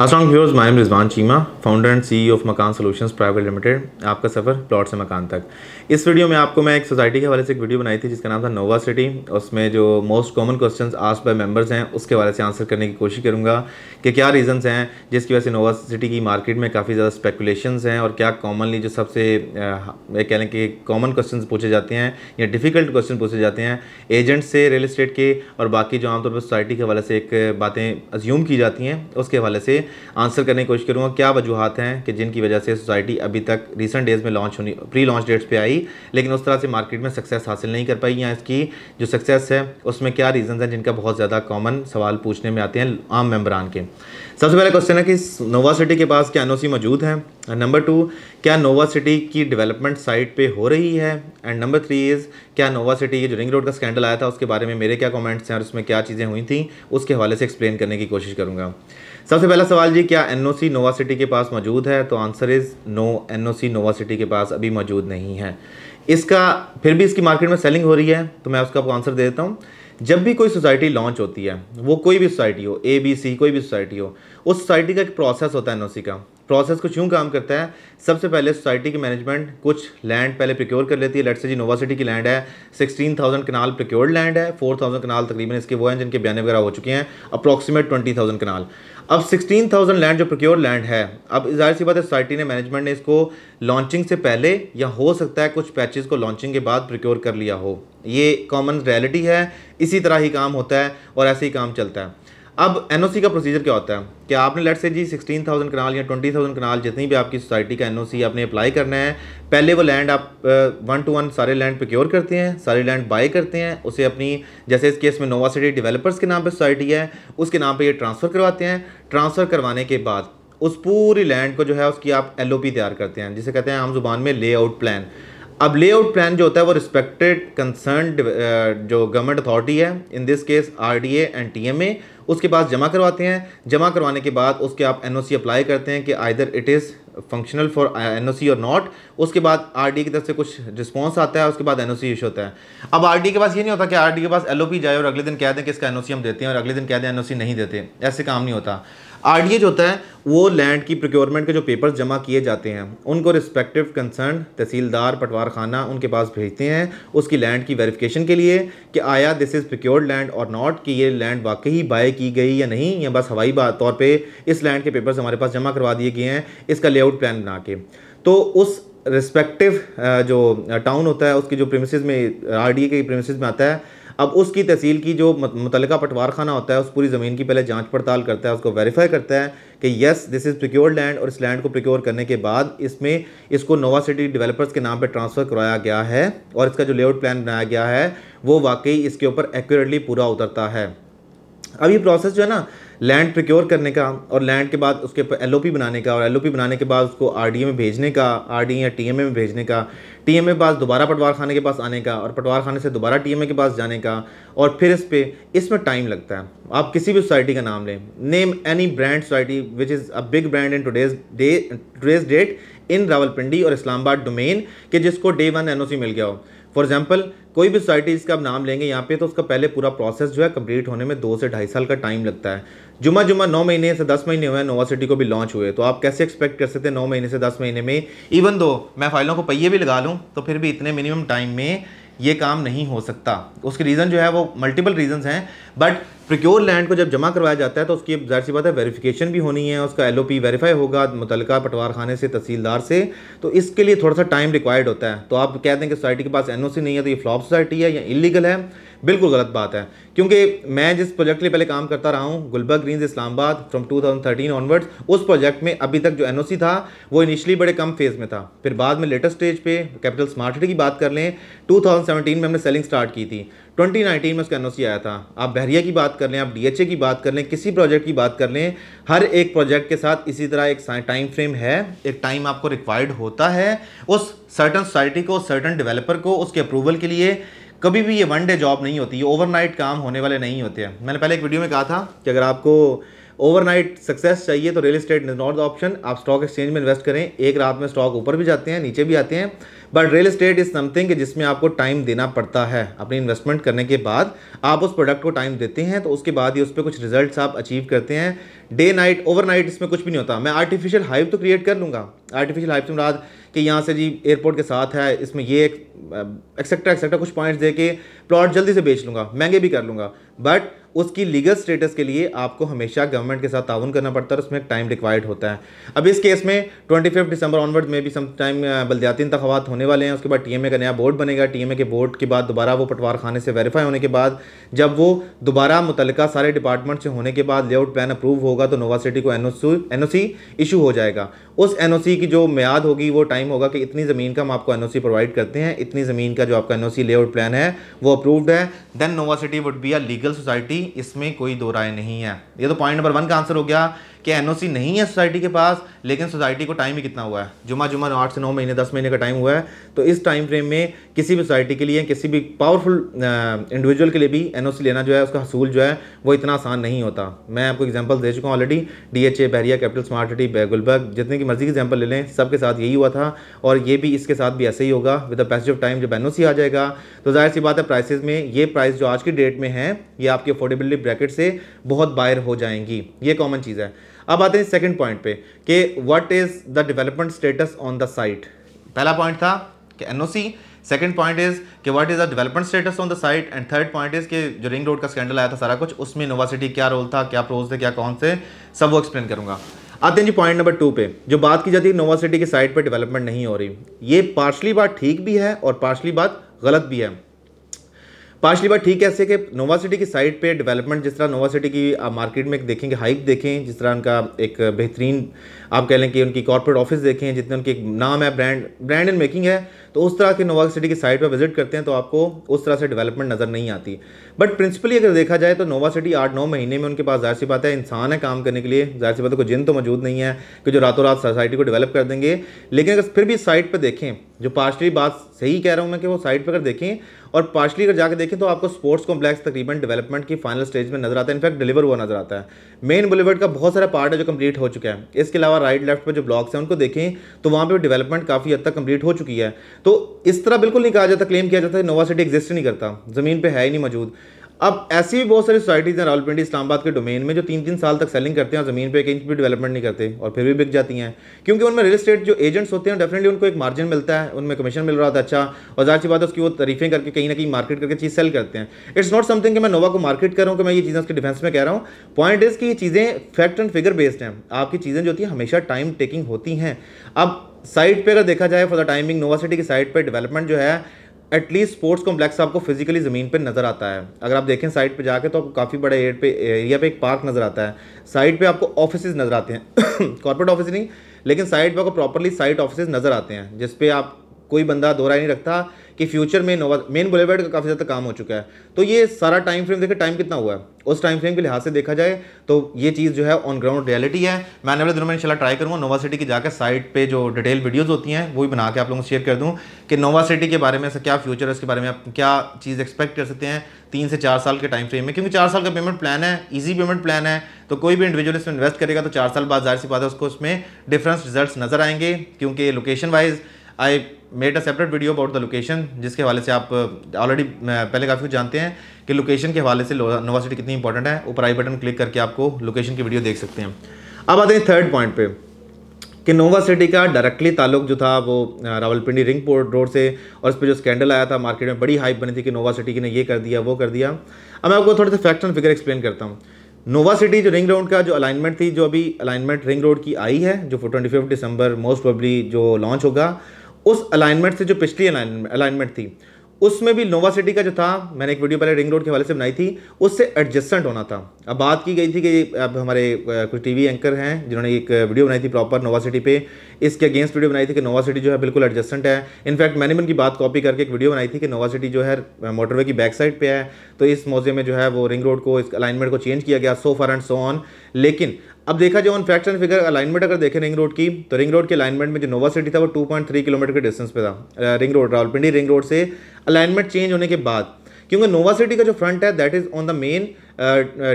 Aslam views माइम Rizwan Cheema founder and CEO of Makaan solutions private limited आपका सफ़र प्लॉट से मकान तक इस वीडियो में आपको मैं एक सोसाइटी के हवाले से एक वीडियो बनाई थी जिसका नाम था नोवा सिटी उसमें जो मोस्ट कॉमन क्वेश्चंस आज बाय मेंबर्स हैं उसके हवाले से आंसर करने की कोशिश करूँगा कि क्या रीजनस हैं जिसकी वजह से नोवा सिटी की मार्केट में काफ़ी ज़्यादा स्पेकुलेशन हैं और क्या कॉमनली जो सबसे कह लें कि कॉमन क्वेश्चन पूछे जाते हैं या डिफ़िकल्ट क्वेश्चन पूछे जाते हैं एजेंट से रियल इस्टेट के और बाकी जो आमतौर पर सोसाइटी के हवाले से एक बातें अज्यूम की जाती हैं उसके हवाले से आंसर करने की कोशिश करूँगा क्या वजूहत हैं कि जिनकी वजह से सोसाइटी अभी तक रिसेंट डेज़ में लॉन्च होनी प्री लॉन्च डेट्स पे आई लेकिन उस तरह से मार्केट में सक्सेस हासिल नहीं कर पाई या इसकी जो सक्सेस है उसमें क्या रीज़न हैं जिनका बहुत ज़्यादा कॉमन सवाल पूछने में आते हैं आम मेम्बरान के सबसे पहले क्वेश्चन है कि नोवा सिटी के पास क्या एन मौजूद हैं नंबर uh, टू क्या नोवा सिटी की डेवलपमेंट साइट पे हो रही है एंड नंबर थ्री इज़ क्या नोवा सिटी ये जो रिंग रोड का स्कैंडल आया था उसके बारे में मेरे क्या कमेंट्स हैं और उसमें क्या चीज़ें हुई थी उसके हवाले से एक्सप्लेन करने की कोशिश करूँगा सबसे पहला सवाल जी क्या एन नोवा सिटी के पास मौजूद है तो आंसर इज़ नो एन नोवा सिटी के पास अभी मौजूद नहीं है इसका फिर भी इसकी मार्केट में सेलिंग हो रही है तो मैं उसका आंसर दे देता हूँ जब भी कोई सोसाइटी लॉन्च होती है वो कोई भी सोसाइटी हो ए बी सी कोई भी सोसाइटी हो उस सोसाइटी का एक प्रोसेस होता है एनओसी का प्रोसेस कुछ यूँ काम करता है सबसे पहले सोसाइटी की मैनेजमेंट कुछ लैंड पहले प्रिक्योर कर लेती है लेट से जी नोवा सिटी की लैंड है sixteen thousand kanal procured land है फोर थाउजेंड कनाल तकरीबन इसके वो हैं जिनके बयान वगैरह हो चुके हैं अप्रॉक्सीमेट ट्वेंटी थाउजेंड कनाल अब सिक्सटीन थाउजेंड लैंड जो प्रिक्योर लैंड है अब जाहिर सी बात है सोसाइटी ने मैनेजमेंट ने इसको लॉन्चिंग से पहले या हो सकता है कुछ पैचेज़ को लॉन्चिंग के बाद प्रिक्योर कर लिया हो ये कॉमन रियलिटी है इसी तरह ही काम होता है और ऐसे ही काम चलता है अब एनओसी का प्रोसीजर क्या होता है कि आपने लेट से जी सिक्सटीन थाउजेंड कनाल या ट्वेंटी थाउजेंड कनाल जितनी भी आपकी सोसाइटी का एनओसी आपने अप्लाई करना है पहले वो लैंड आप वन टू वन सारे लैंड प्रोक्योर करते हैं सारे लैंड बाय करते हैं उसे अपनी जैसे इस केस में नोवा सिटी डेवलपर्स के नाम पर सोसाइटी है उसके नाम पर ये ट्रांसफ़र करवाते हैं ट्रांसफ़र करवाने के बाद उस पूरी लैंड को जो है उसकी आप एल तैयार करते हैं जिसे कहते हैं आम जुबान में ले प्लान अब लेआउट प्लान जो होता है वो रिस्पेक्टेड कंसर्न जो गवर्नमेंट अथॉरिटी है in this case RDA and TMA उसके बाद जमा करवाते हैं जमा करवाने के बाद उसके आप एन अप्लाई करते हैं कि either it is functional for an or not उसके बाद आर की तरफ से कुछ रिस्पॉन्स आता है उसके बाद एन इशू होता है अब आर के पास ये नहीं होता कि आर के पास एल जाए और अगले दिन कह दें कि इसका एन हम देते हैं और अगले दिन कह दें एन नहीं देते ऐसे काम नहीं होता आर जो होता है वो लैंड की प्रोक्योरमेंट के जो पेपर्स जमा किए जाते हैं उनको रिस्पेक्टिव कंसर्न तहसीलदार पटवार खाना उनके पास भेजते हैं उसकी लैंड की वेरिफिकेशन के लिए कि आया this is procured land or not कि ये लैंड वाकई ही बाय की गई या नहीं या बस हवाई तौर पर इस लैंड के पेपर्स हमारे पास जमा करवा दिए गए हैं इसका ले लेआउट प्लान बना के तो उस रिस्पेक्टिव जो टाउन होता है उसकी जो प्रेमिस में आर के प्रेमिस में आता है अब उसकी तहसील की जो मुतल पटवार खाना होता है उस पूरी ज़मीन की पहले जांच पड़ताल करता है उसको वेरीफाई करता है कि yes this is procure land और इस लैंड को प्रिक्योर करने के बाद इसमें इसको नोवा सिटी डेवलपर्स के नाम पर ट्रांसफ़र करवाया गया है और इसका जो लेआउट प्लान बनाया गया है वो वाकई इसके ऊपर एक्यूरेटली पूरा उतरता है अब ये प्रोसेस जो है ना लैंड प्रिक्योर करने का और लैंड के बाद उसके ऊपर एल बनाने का और एल बनाने के बाद उसको आर में भेजने का आर या टी में भेजने का टी एम के पास दोबारा पटवार खाने के पास आने का और पटवार खाने से दोबारा टी के पास जाने का और फिर इस पर इसमें टाइम लगता है आप किसी भी सोसाइटी का नाम लें name any brand society which is a big brand in today's day today's date in Rawalpindi और इस्लामाबाद डोमेन के जिसको डे वन एनओसी मिल गया हो फॉर एग्जाम्पल कोई भी सोसाइटी इसका अब नाम लेंगे यहाँ पे तो उसका पहले पूरा प्रोसेस जो है कंप्लीट होने में दो से ढाई साल का टाइम लगता है जुमा जुमा नौ महीने से दस महीने हुए नोवा सिटी को भी लॉन्च हुए तो आप कैसे एक्सपेक्ट कर सकते हैं नौ महीने से दस महीने में इवन दो मैं फाइलों को पहिए भी लगा लूँ तो फिर भी इतने मिनिमम टाइम में ये काम नहीं हो सकता उसके रीज़न जो है वो मल्टीपल रीजंस हैं बट प्रिक्योर लैंड को जब जमा करवाया जाता है तो उसकी जाहिर सी बात है वेरिफिकेशन भी होनी है उसका एल ओ पी वेरीफाई होगा मुतल पटवार खाने से तहसीलदार से तो इसके लिए थोड़ा सा टाइम रिक्वायर्ड होता है तो आप कह दें कि सोसाइटी के पास एन ओ सी नहीं है तो ये फ्लॉप सोसाइटी है या इलीगल है बिल्कुल गलत बात है क्योंकि मैं जिस प्रोजेक्ट के लिए पहले काम करता रहा हूँ Gulberg greens Islamabad from 2013 onwards उस प्रोजेक्ट में अभी तक जो एनओसी था वो इनिशियली बड़े कम फेज में था फिर बाद में लेटेस्ट स्टेज पे कैपिटल स्मार्ट सिटी की बात कर लें 2017 में हमने सेलिंग स्टार्ट की थी 2019 में उसका एन आया था आप बहरिया की बात कर लें आप डीएचए की बात कर लें किसी प्रोजेक्ट की बात कर लें हर एक प्रोजेक्ट के साथ इसी तरह एक टाइम फ्रेम है एक टाइम आपको रिक्वायर्ड होता है उस सर्टन सोसाइटी को सर्टन डेवलपर को उसके अप्रूवल के लिए कभी भी ये वन डे जॉब नहीं होती ये ओवरनाइट काम होने वाले नहीं होते हैं मैंने पहले एक वीडियो में कहा था कि अगर आपको ओवरनाइट सक्सेस चाहिए तो real estate is not the option आप स्टॉक एक्सचेंज में इन्वेस्ट करें एक रात में स्टॉक ऊपर भी जाते हैं नीचे भी आते हैं but real estate is something जिसमें आपको टाइम देना पड़ता है अपनी इन्वेस्टमेंट करने के बाद आप उस प्रोडक्ट को टाइम देते हैं तो उसके बाद ही उस पर कुछ रिजल्ट आप अचीव करते हैं डे नाइट ओवरनाइट इसमें कुछ भी नहीं होता मैं आर्टिफिशियल हाइप तो क्रिएट कर लूँगा आर्टिफिशियल हाइप से मुराद कि यहाँ से जी एयरपोर्ट के साथ है इसमें ये एक एक्सेट्रा एक्सेट्रा कुछ पॉइंट्स दे के प्लॉट जल्दी से बेच लूँगा महंगे भी कर लूँगा बट उसकी लीगल स्टेटस के लिए आपको हमेशा गवर्नमेंट के साथ ताउन करना पड़ता है और उसमें टाइम रिक्वायर्ड होता है अब इस केस में ट्वेंटी फिफ्थ दिसंबर ऑनवर्ड में भी सम टाइम बल्दियाती इंतबात होने वाले हैं उसके बाद टी का नया बोर्ड बनेगा टी एम ए के बोर्ड के बाद दोबारा वो पटवार खाने से वेरीफाई होने के बाद जब वो दोबारा मुतल सारे डिपार्टमेंट से होने के बाद लेआउट प्लान अप्रूव होगा तो नोवा सिटी को एन ओ सी इशू हो जाएगा उस एन ओ सी की जो म्याद होगी वो टाइम होगा कि इतनी ज़मीन का हम आपको एन ओ सी प्रोवाइड करते हैं इतनी ज़मीन का जो आपका N O C layout plan है वो अप्रूव्ड है then Nova City would be a legal society इसमें कोई दो राय नहीं है ये तो पॉइंट नंबर वन का आंसर हो गया कि एनओसी नहीं है सोसाइटी के पास लेकिन सोसाइटी को टाइम ही कितना हुआ है जुमा जुमा आठ से नौ महीने दस महीने का टाइम हुआ है तो इस टाइम फ्रेम में किसी भी सोसाइटी के लिए किसी भी पावरफुल इंडिविजुअल के लिए भी एन लेना जो है उसका हसूल जो है वो इतना आसान नहीं होता मैं आपको एग्जाम्पल दे चुका हूँ already D H A Bahria capital smart city Gulberg जितने की मर्जी की एग्जाम्पल ले लें सबके साथ यही हुआ था और ये भी इसके साथ भी ऐसे ही होगा with the passage of time जब एन आ जाएगा तो जाहिर सी बात है प्राइसेज में ये प्राइस जो आज की डेट में है ये आपकी अफोर्डेबिलिटी ब्रैकेट से बहुत बायर हो जाएंगी ये कॉमन चीज़ है अब आते हैं सेकंड पॉइंट पे कि what is the development status on the site पहला पॉइंट था कि एनओसी सेकंड पॉइंट इज कि what is the development status on the site and third point is कि जो रिंग रोड का स्कैंडल आया था सारा कुछ उसमें यूनिवर्सिटी क्या रोल था क्या प्रोज थे क्या कौन से सब वो एक्सप्लेन करूंगा आते हैं जी पॉइंट नंबर टू पे जो बात की जाती है नोवा सिटी की साइट पर डेवलपमेंट नहीं हो रही ये पार्शली बात ठीक भी है और पार्शली बात गलत भी है पार्शली बात ठीक है ऐसे कि नोवा सिटी की साइड पे डेवलपमेंट जिस तरह नोवा सिटी की आप मार्केट में देखेंगे हाइप देखें जिस तरह उनका एक बेहतरीन आप कह लें कि उनकी कॉरपोरेट ऑफिस देखें जितने उनके एक नाम है ब्रांड ब्रांड इन मेकिंग है तो उस तरह के नोवा सिटी की साइड पर विजिट करते हैं तो आपको उस तरह से डेवलपमेंट नज़र नहीं आती बट प्रिंसिपली अगर देखा जाए तो नोवा सिटी आठ नौ महीने में उनके पास जाहिर सी बात है इंसान है काम करने के लिए जाहिर सी बात है कोई जिन तो मौजूद नहीं है कि जो रातों रात सोसाइटी को डेवलप कर देंगे लेकिन अगर फिर भी साइट पर देखें जो पार्शली बात सही कह रहा हूँ मैं कि वो साइड पर अगर देखें और पार्शली अगर जाकर देखें तो आपको स्पोर्ट्स कॉम्प्लेक्स तकरीबन डेवलपमेंट की फाइनल स्टेज में नजर आता है इनफैक्ट डिलीवर हुआ नजर आता है मेन बुलेवर्ड का बहुत सारा पार्ट है जो कंप्लीट हो चुका है इसके अलावा राइट लेफ्ट पर जो ब्लॉक्स हैं उनको देखें तो वहाँ पर डेवलपमेंट काफ़ी हद तक कंप्लीट हो चुकी है तो इस तरह बिल्कुल नहीं कहा जाता क्लेम किया जाता है नोवा सिटी एग्जिस्ट नहीं करता ज़मीन पर है ही नहीं मौजूद अब ऐसी भी बहुत सारी सोसाइटीज़ हैं रावलपिंडी इस्लामाबाद के डोमेन में जो तीन तीन साल तक सेलिंग करते हैं और ज़मीन पर एक इंच भी डेवलपमेंट नहीं करते और फिर भी बिक जाती हैं क्योंकि उनमें रियल स्टेट जो एजेंट्स होते हैं डेफिनेटली उनको एक मार्जिन मिलता है उनमें कमीशन मिल रहा था अच्छा और जाहिर सी बात है उसकी वो तरीफें करके कहीं ना कहीं मार्केट करके चीज़ सेल करते हैं इट्स नॉट समथिंग कि मैं नोवा को मार्केट कर रहा हूँ कि मैं ये चीज़ें उसके डिफेंस में कह रहा हूँ पॉइंट इज़ कि ये चीज़ें फैक्ट एंड फिगर बेस्ड हैं आपकी चीज़ें जो होती हैं हमेशा टाइम टेकिंग होती हैं अब साइट पर अगर देखा जाए for the timing Nova City की साइट पर डेवलपमेंट जो है एटलीस्ट स्पोर्ट्स कॉम्प्लेक्स आपको फिजिकली ज़मीन पे नज़र आता है अगर आप देखें साइड पे जाके तो आपको काफ़ी बड़े एड पे एरिया पे एक पार्क नज़र आता है साइड पे आपको ऑफिस नज़र आते हैं कॉर्पोरेट ऑफिस नहीं लेकिन साइड पे आपको प्रॉपरली साइट ऑफिस नज़र आते हैं जिसपे आप कोई बंदा दोहरा नहीं रखता कि फ्यूचर में नोवा मेन बुलेवर्ड का काफ़ी ज़्यादा काम हो चुका है तो ये सारा टाइम फ्रेम देखें टाइम कितना हुआ है उस टाइम फ्रेम के लिहाज से देखा जाए तो ये चीज़ जो है ऑन ग्राउंड रियलिटी है मैं आने वाले दिनों में इंशाल्लाह ट्राई करूँगा नोवा सिटी की जाकर साइट पे जो डिटेल वीडियोज़ होती हैं वो भी बना के आप लोगों को शेयर कर दूँ कि नोवा सिटी के बारे में क्या फ्यूचर है उसके बारे में आप क्या चीज़ एक्सपेक्ट कर सकते हैं तीन से चार साल के टाइम फ्रेम में क्योंकि चार साल का पेमेंट प्लान है ईजी पेमेंट प्लान है तो कोई भी इंडिविजुअल इसमें इन्वेस्ट करेगा तो चार साल बाद जाहिर सी बात है उसको उसमें डिफरेंस रिजल्ट नज़र आएंगे क्योंकि location wise I made a separate video about the location जिसके हवाले से आप ऑलरेडी पहले काफ़ी कुछ जानते हैं कि लोकेशन के हवाले से नोवा सिटी कितनी इंपॉर्टेंट है ऊपर आई बटन क्लिक करके आपको लोकेशन की वीडियो देख सकते हैं अब आते हैं थर्ड पॉइंट पे कि नोवा सिटी का डायरेक्टली ताल्लुक जो था वो रावलपिंडी रिंग पोर्ट रोड से और उस पर जो स्कैंडल आया था मार्केट में बड़ी हाइप बनी थी कि नोवा सिटी ने ये कर दिया वो कर दिया अब मैं आपको थोड़े से फैक्ट एंड फिगर एक्सप्लेन करता हूँ नोवा सिटी जो रिंग रोड का जो अलाइनमेंट थी जो अभी अलाइनमेंट रिंग रोड की आई है जो ट्वेंटी दिसंबर मोस्ट प्रॉबली जो लॉन्च होगा उस अलाइनमेंट से जो पिछली अलाइनमेंट थी उसमें भी नोवा सिटी का जो था मैंने एक वीडियो पहले रिंग रोड के हवाले से बनाई थी उससे एडजस्टेंट होना था अब बात की गई थी कि अब हमारे कुछ टीवी एंकर हैं जिन्होंने एक वीडियो बनाई थी प्रॉपर नोवा सिटी पे इसके अगेंस्ट वीडियो बनाई थी कि नोवा सिटी जो है बिल्कुल एडजस्टेंट है इनफैक्ट मैंने भी उनकी बात कॉपी करके एक वीडियो बनाई थी कि नोवा सिटी जो है मोटरवे की बैक साइड पर है तो इस मौजे में जो है वो रिंग रोड को इस अलाइनमेंट को चेंज किया गया सो फार एंड सो ऑन लेकिन अब देखा जाए on fact and figure alignment अगर देखें रिंग रोड की तो रिंग रोड के अलाइनमेंट में जो नोवा सिटी था वो 2.3 किलोमीटर के डिस्टेंस पे था ring road Rawalpindi ring road से अलाइनमेंट चेंज होने के बाद क्योंकि नोवा सिटी का जो फ्रंट है that is on the main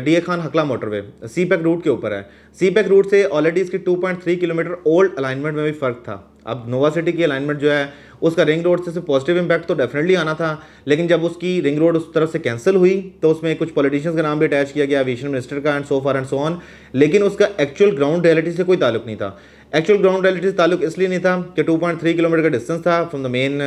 D A Khan Hakla motorway CPEC route के ऊपर है सी पैक रूट से ऑलरेडी इसकी 2.3 किलोमीटर ओल्ड अलाइनमेंट में भी फर्क था अब नोवा सिटी की अलाइनमेंट जो है उसका रिंग रोड से पॉजिटिव इम्पैक्ट तो डेफिनेटली आना था लेकिन जब उसकी रिंग रोड उस तरफ से कैंसिल हुई तो उसमें कुछ पॉलिटिशियंस का नाम भी अटैच किया गया एविएशन मिनिस्टर का and so far and so on लेकिन उसका एक्चुअल ग्राउंड रियलिटी से कोई ताल्लुक नहीं था एक्चुअल ग्राउंड रियलिटी से ताल्लुक इसलिए नहीं था कि 2.3 किलोमीटर का डिस्टेंस था from the main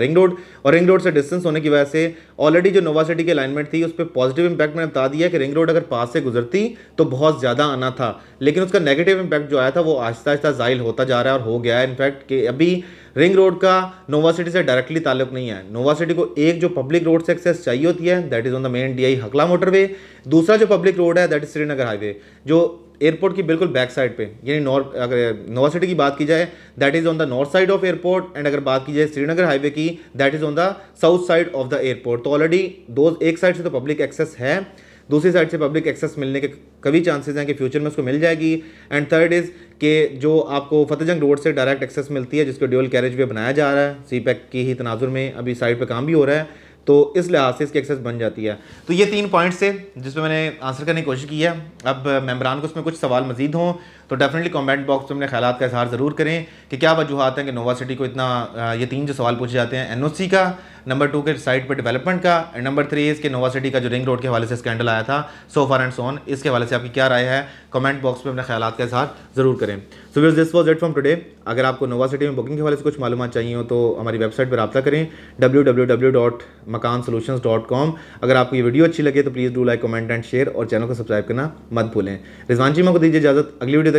ring road और रिंग रोड से डिस्टेंस होने की वजह से ऑलरेडी जो नोवा सिटी की अलाइनमेंट थी उस पर पॉजिटिव इंपैक्ट मैंने बता दिया कि रिंग रोड अगर पास से गुजरती तो बहुत ज़्यादा आना था लेकिन उसका नेगेटिव इम्पैक्ट जो आया था वो आहिस्ता आहिस्ता जाहिल होता जा रहा है और हो गया है इनफैक्ट कि अभी रिंग रोड का नोवा सिटी से डायरेक्टली ताल्लुक नहीं है नोवा सिटी को एक जो पब्लिक रोड से एक्सेस चाहिए होती है that is on the main D I Hakla motorway दूसरा जो पब्लिक रोड है दैट इज श्रीनगर हाईवे जो एयरपोर्ट की बिल्कुल बैक साइड पे यानी नॉर्थ अगर नोवा सिटी की बात की जाए that is on the north side of airport and अगर बात की जाए श्रीनगर हाईवे की that is on the south side of the airport तो ऑलरेडी दो एक साइड से तो पब्लिक एक्सेस है दूसरी साइड से पब्लिक एक्सेस मिलने के कभी चांसेस हैं कि फ्यूचर में उसको मिल जाएगी एंड थर्ड इज़ कि जो आपको फतेहजंग रोड से डायरेक्ट एक्सेस मिलती है जिसको ड्यूअल कैरेज वे बनाया जा रहा है सी पैक की ही तनाजुर में अभी साइड पर काम भी हो रहा है तो इस लिहाज से इसकी एक्सेस बन जाती है तो ये तीन पॉइंट्स थे जिसमें मैंने आंसर करने की कोशिश की है अब मेम्बरान को उसमें कुछ सवाल मजीद हों तो डेफिनेटली कमेंट बॉक्स में अपने ख्याल का इजहार ज़रूर करें कि क्या वजूहत हैं कि नोवा सिटी को इतना ये तीन जो सवाल पूछे जाते हैं एन ओ सी का नंबर टू के साइड पर डेवलपमेंट का एंड नंबर थ्री इसके नोवा सिटी का जो रिंग रोड के हवाले से स्कैंडल आया था सो फार एंड सोन इसके हवाले से आपकी क्या राय है कमेंट बॉक्स में अपने ख्याल का इजहार ज़रूर करें so viewers this was it from today अगर आपको नोवा सिटी में बुकिंग के हवाले से कुछ मालूम चाहिए हो तो हमारी वेबसाइट पर रबा करें W W W dot Makaan solution dot com अगर आपको ये वीडियो अच्छी लगे तो please do like comment and share और चैनल को सब्सक्राइब करना मत भूलें रिजवान जी मैं को दीजिए इजाज़त अगली वीडियो